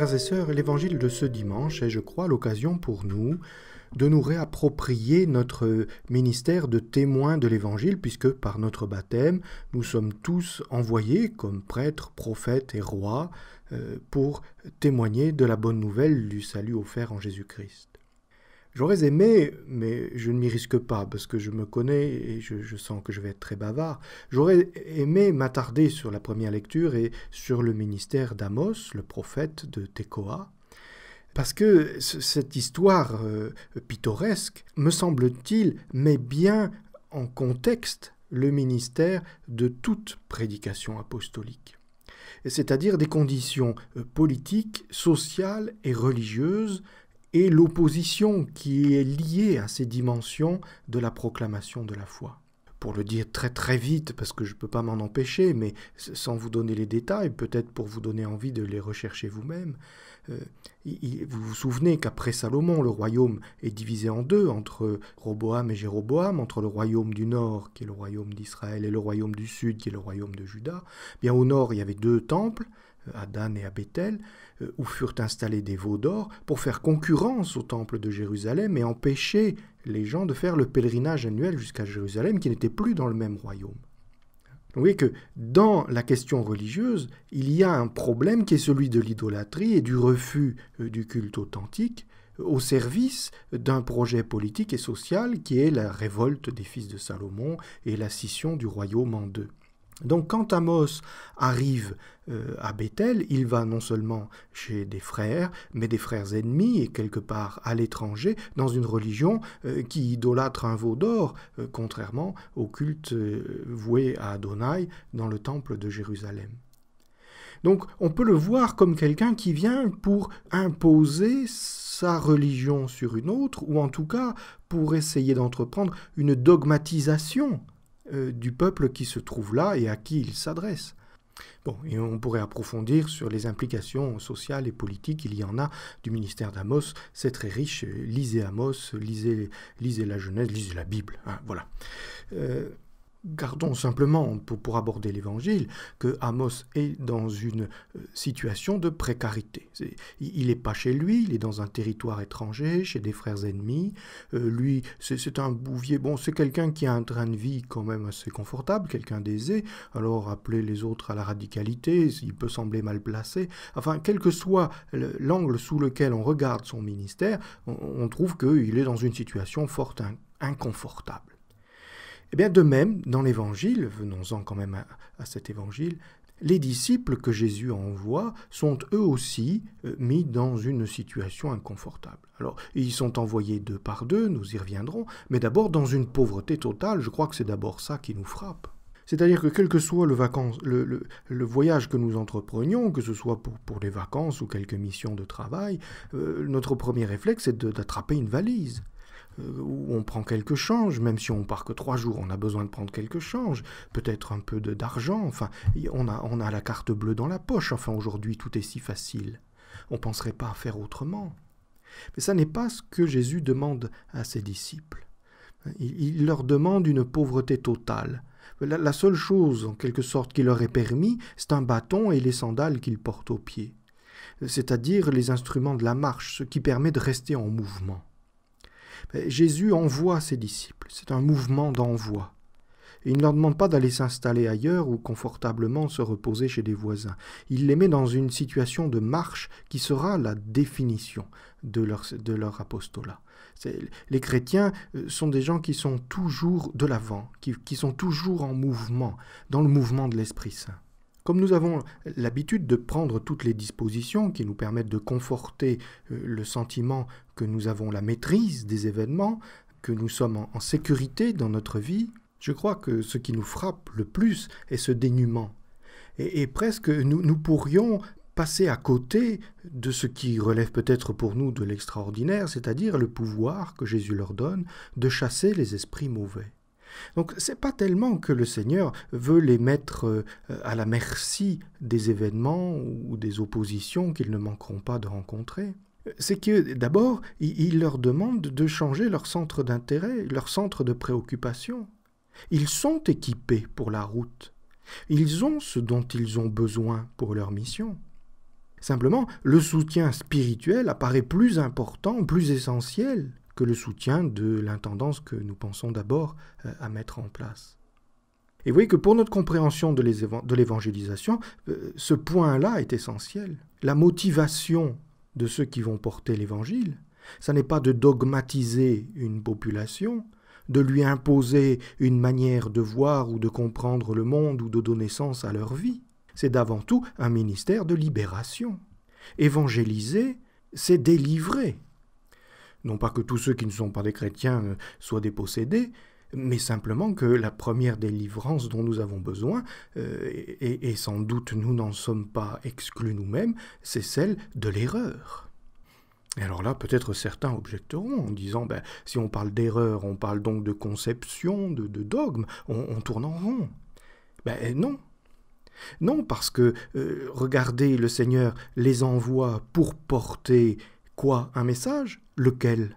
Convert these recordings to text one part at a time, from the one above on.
Frères et sœurs, l'évangile de ce dimanche est, je crois, l'occasion pour nous de nous réapproprier notre ministère de témoin de l'évangile, puisque par notre baptême, nous sommes tous envoyés comme prêtres, prophètes et rois euh, pour témoigner de la bonne nouvelle du salut offert en Jésus-Christ. J'aurais aimé, mais je ne m'y risque pas parce que je me connais et je, sens que je vais être très bavard, j'aurais aimé m'attarder sur la première lecture et sur le ministère d'Amos, le prophète de Tekoa, parce que cette histoire euh, pittoresque, me semble-t-il, met bien en contexte le ministère de toute prédication apostolique c'est-à-dire des conditions euh, politiques, sociales et religieuses et l'opposition qui est liée à ces dimensions de la proclamation de la foi. Pour le dire très très vite, parce que je ne peux pas m'en empêcher, mais sans vous donner les détails, peut-être pour vous donner envie de les rechercher vous-même, euh, vous vous souvenez qu'après Salomon, le royaume est divisé en deux, entre Roboam et Jéroboam, entre le royaume du nord, qui est le royaume d'Israël, et le royaume du sud, qui est le royaume de Juda. Bien au nord, il y avait deux temples, à Dan et à Bethel, euh, où furent installés des veaux d'or pour faire concurrence au temple de Jérusalem et empêcher les gens de faire le pèlerinage annuel jusqu'à Jérusalem qui n'était plus dans le même royaume. Vous voyez que dans la question religieuse, il y a un problème qui est celui de l'idolâtrie et du refus euh, du culte authentique au service d'un projet politique et social qui est la révolte des fils de Salomon et la scission du royaume en deux. Donc quand Amos arrive euh, à Bethel, il va non seulement chez des frères, mais des frères ennemis et quelque part à l'étranger, dans une religion euh, qui idolâtre un veau d'or, euh, contrairement au culte voué à Adonai dans le temple de Jérusalem. Donc on peut le voir comme quelqu'un qui vient pour imposer sa religion sur une autre, ou en tout cas pour essayer d'entreprendre une dogmatisation euh, du peuple qui se trouve là et à qui il s'adresse. Bon, et on pourrait approfondir sur les implications sociales et politiques, il y en a du ministère d'Amos, c'est très riche, lisez Amos, lisez, lisez la Genèse, lisez la Bible, hein, voilà. Euh, Gardons simplement, pour, pour aborder l'Évangile, que Amos est dans une euh, situation de précarité. il n'est pas chez lui, il est dans un territoire étranger, chez des frères ennemis. Euh, lui, c'est un bouvier, bon, c'est quelqu'un qui a un train de vie quand même assez confortable, quelqu'un d'aisé. Alors, appeler les autres à la radicalité, il peut sembler mal placé. Enfin, quel que soit l'angle sous lequel on regarde son ministère, on, on trouve qu'il est dans une situation fort inconfortable. Eh bien, de même, dans l'évangile, venons-en quand même à, cet évangile, les disciples que Jésus envoie sont eux aussi euh, mis dans une situation inconfortable. Alors, ils sont envoyés deux par deux, nous y reviendrons, mais d'abord dans une pauvreté totale, je crois que c'est d'abord ça qui nous frappe. C'est-à-dire que quel que soit le, voyage que nous entreprenions, que ce soit pour, les vacances ou quelques missions de travail, euh, notre premier réflexe est d'attraper une valise. Euh, où on prend quelque change, même si on part que trois jours, on a besoin de prendre quelque change, peut-être un peu d'argent, enfin, on a, on a la carte bleue dans la poche, enfin aujourd'hui tout est si facile. On ne penserait pas à faire autrement. Mais ça n'est pas ce que Jésus demande à ses disciples. Il, leur demande une pauvreté totale. La, la seule chose, en quelque sorte, qui leur est permis, c'est un bâton et les sandales qu'ils portent aux pieds, c'est-à-dire les instruments de la marche, ce qui permet de rester en mouvement. Ben, Jésus envoie ses disciples. C'est un mouvement d'envoi. Il ne leur demande pas d'aller s'installer ailleurs ou confortablement se reposer chez des voisins. Il les met dans une situation de marche qui sera la définition de leur, apostolat. Les chrétiens euh, sont des gens qui sont toujours de l'avant, qui sont toujours en mouvement, dans le mouvement de l'Esprit Saint. Comme nous avons l'habitude de prendre toutes les dispositions qui nous permettent de conforter euh, le sentiment que nous avons la maîtrise des événements, que nous sommes en sécurité dans notre vie, je crois que ce qui nous frappe le plus est ce dénuement. Et, presque nous pourrions passer à côté de ce qui relève peut-être pour nous de l'extraordinaire, c'est-à-dire le pouvoir que Jésus leur donne de chasser les esprits mauvais. Donc c'est pas tellement que le Seigneur veut les mettre euh, à la merci des événements ou des oppositions qu'ils ne manqueront pas de rencontrer. C'est que d'abord, il leur demande de changer leur centre d'intérêt, leur centre de préoccupation. Ils sont équipés pour la route. Ils ont ce dont ils ont besoin pour leur mission. Simplement, le soutien spirituel apparaît plus important, plus essentiel que le soutien de l'intendance que nous pensons d'abord euh, à mettre en place. Et vous voyez que pour notre compréhension de l'évangélisation, euh, ce point-là est essentiel. La motivation de ceux qui vont porter l'évangile, ça n'est pas de dogmatiser une population, de lui imposer une manière de voir ou de comprendre le monde ou de donner sens à leur vie. C'est d'avant tout un ministère de libération. Évangéliser, c'est délivrer non pas que tous ceux qui ne sont pas des chrétiens euh, soient dépossédés, mais simplement que la première délivrance dont nous avons besoin, euh, et, sans doute nous n'en sommes pas exclus nous-mêmes, c'est celle de l'erreur. Et alors là, peut-être certains objecteront en disant, ben, si on parle d'erreur, on parle donc de conception, de, dogme, on, tourne en rond. Ben eh, non. Non, parce que, euh, regardez, le Seigneur les envoie pour porter Quoi Un message Lequel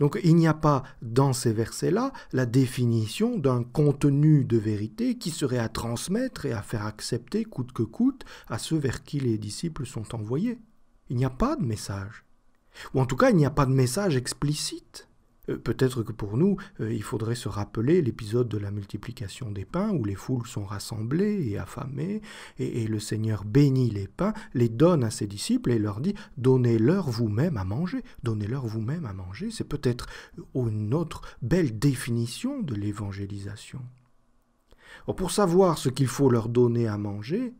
donc il n'y a pas dans ces versets-là la définition d'un contenu de vérité qui serait à transmettre et à faire accepter coûte que coûte à ceux vers qui les disciples sont envoyés. Il n'y a pas de message. Ou en tout cas, il n'y a pas de message explicite. Euh, peut-être que pour nous, euh, il faudrait se rappeler l'épisode de la multiplication des pains où les foules sont rassemblées et affamées, et, le Seigneur bénit les pains, les donne à ses disciples et leur dit Donnez-leur vous-même à manger, donnez-leur vous-même à manger. C'est peut-être une autre belle définition de l'évangélisation. pour savoir ce qu'il faut leur donner à manger,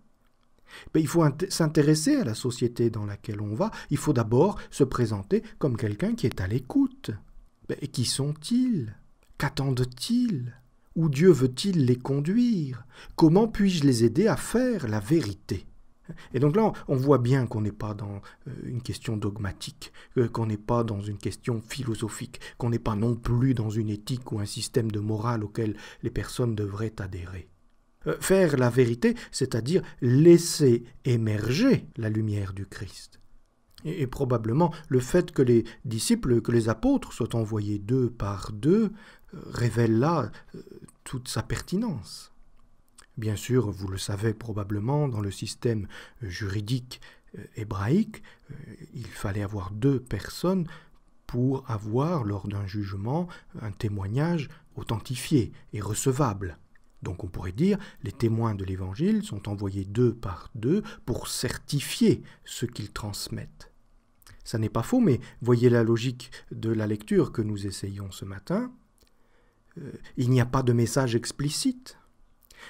ben, il faut s'intéresser à la société dans laquelle on va. Il faut d'abord se présenter comme quelqu'un qui est à l'écoute qui sont-ils Qu'attendent-ils Où Dieu veut-il les conduire Comment puis-je les aider à faire la vérité et donc là, on voit bien qu'on n'est pas dans euh, une question dogmatique, euh, qu'on n'est pas dans une question philosophique, qu'on n'est pas non plus dans une éthique ou un système de morale auquel les personnes devraient adhérer. Euh, faire la vérité, c'est-à-dire laisser émerger la lumière du Christ. Et, probablement le fait que les disciples, que les apôtres soient envoyés deux par deux, euh, révèle là euh, toute sa pertinence. Bien sûr, vous le savez probablement, dans le système euh, juridique hébraïque, il fallait avoir deux personnes pour avoir, lors d'un jugement, un témoignage authentifié et recevable. Donc on pourrait dire, les témoins de l'Évangile sont envoyés deux par deux pour certifier ce qu'ils transmettent. Ça n'est pas faux, mais voyez la logique de la lecture que nous essayons ce matin. Euh, il n'y a pas de message explicite.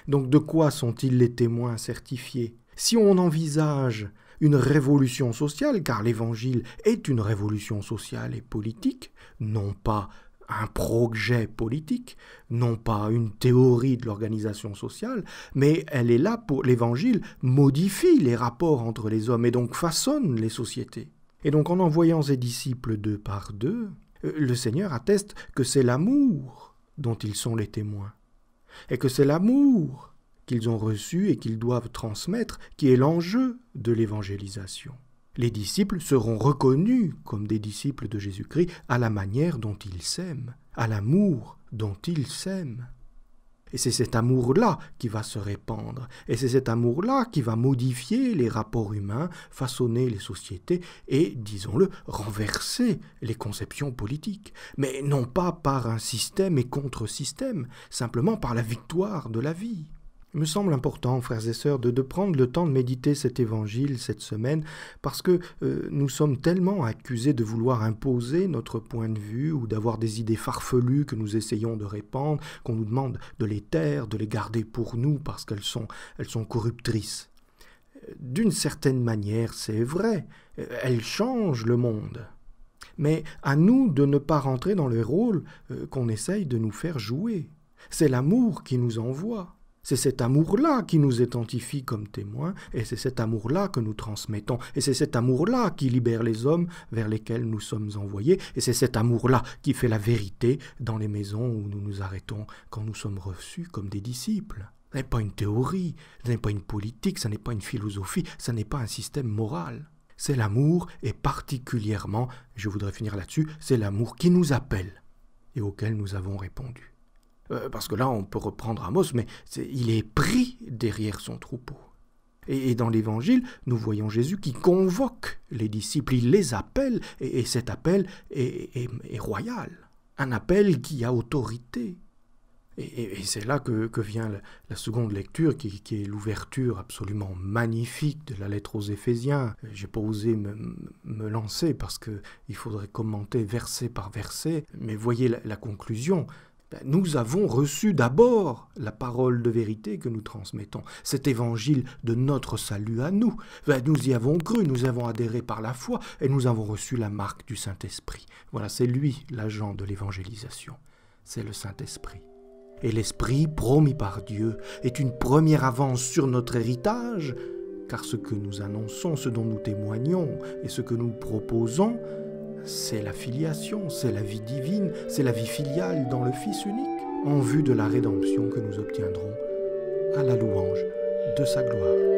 Donc de quoi sont-ils les témoins certifiés Si on envisage une révolution sociale, car l'Évangile est une révolution sociale et politique, non pas un projet politique, non pas une théorie de l'organisation sociale, mais elle est là pour l'Évangile, modifie les rapports entre les hommes et donc façonne les sociétés. Et donc en envoyant ses disciples deux par deux, euh, le Seigneur atteste que c'est l'amour dont ils sont les témoins, et que c'est l'amour qu'ils ont reçu et qu'ils doivent transmettre qui est l'enjeu de l'évangélisation les disciples seront reconnus comme des disciples de Jésus-Christ à la manière dont ils s'aiment, à l'amour dont ils s'aiment. Et c'est cet amour-là qui va se répandre, et c'est cet amour-là qui va modifier les rapports humains, façonner les sociétés et, disons-le, renverser les conceptions politiques. Mais non pas par un système et contre-système, simplement par la victoire de la vie me semble important, frères et sœurs, de, prendre le temps de méditer cet évangile cette semaine, parce que euh, nous sommes tellement accusés de vouloir imposer notre point de vue ou d'avoir des idées farfelues que nous essayons de répandre, qu'on nous demande de les taire, de les garder pour nous, parce qu'elles sont, elles sont corruptrices. D'une certaine manière, c'est vrai, elles changent le monde. Mais à nous de ne pas rentrer dans le rôle euh, qu'on essaye de nous faire jouer. C'est l'amour qui nous envoie. C'est cet amour-là qui nous identifie comme témoins, et c'est cet amour-là que nous transmettons, et c'est cet amour-là qui libère les hommes vers lesquels nous sommes envoyés, et c'est cet amour-là qui fait la vérité dans les maisons où nous nous arrêtons quand nous sommes reçus comme des disciples. Ce n'est pas une théorie, ce n'est pas une politique, ce n'est pas une philosophie, ce n'est pas un système moral. C'est l'amour, et particulièrement, je voudrais finir là-dessus, c'est l'amour qui nous appelle et auquel nous avons répondu. Euh, parce que là on peut reprendre Amos, mais il est pris derrière son troupeau. Et, dans l'Évangile, nous voyons Jésus qui convoque les disciples, il les appelle, et, cet appel est, royal, un appel qui a autorité. Et, c'est là que, vient la, seconde lecture, qui, est l'ouverture absolument magnifique de la lettre aux Éphésiens. J'ai pas osé me, lancer parce qu'il faudrait commenter verset par verset, mais voyez la conclusion. Ben, nous avons reçu d'abord la parole de vérité que nous transmettons, cet évangile de notre salut à nous. Ben, nous y avons cru, nous avons adhéré par la foi et nous avons reçu la marque du Saint-Esprit. Voilà, c'est lui l'agent de l'évangélisation, c'est le Saint-Esprit. Et l'Esprit promis par Dieu est une première avance sur notre héritage, car ce que nous annonçons, ce dont nous témoignons et ce que nous proposons, c'est la filiation, c'est la vie divine, c'est la vie filiale dans le Fils unique, en vue de la rédemption que nous obtiendrons à la louange de sa gloire.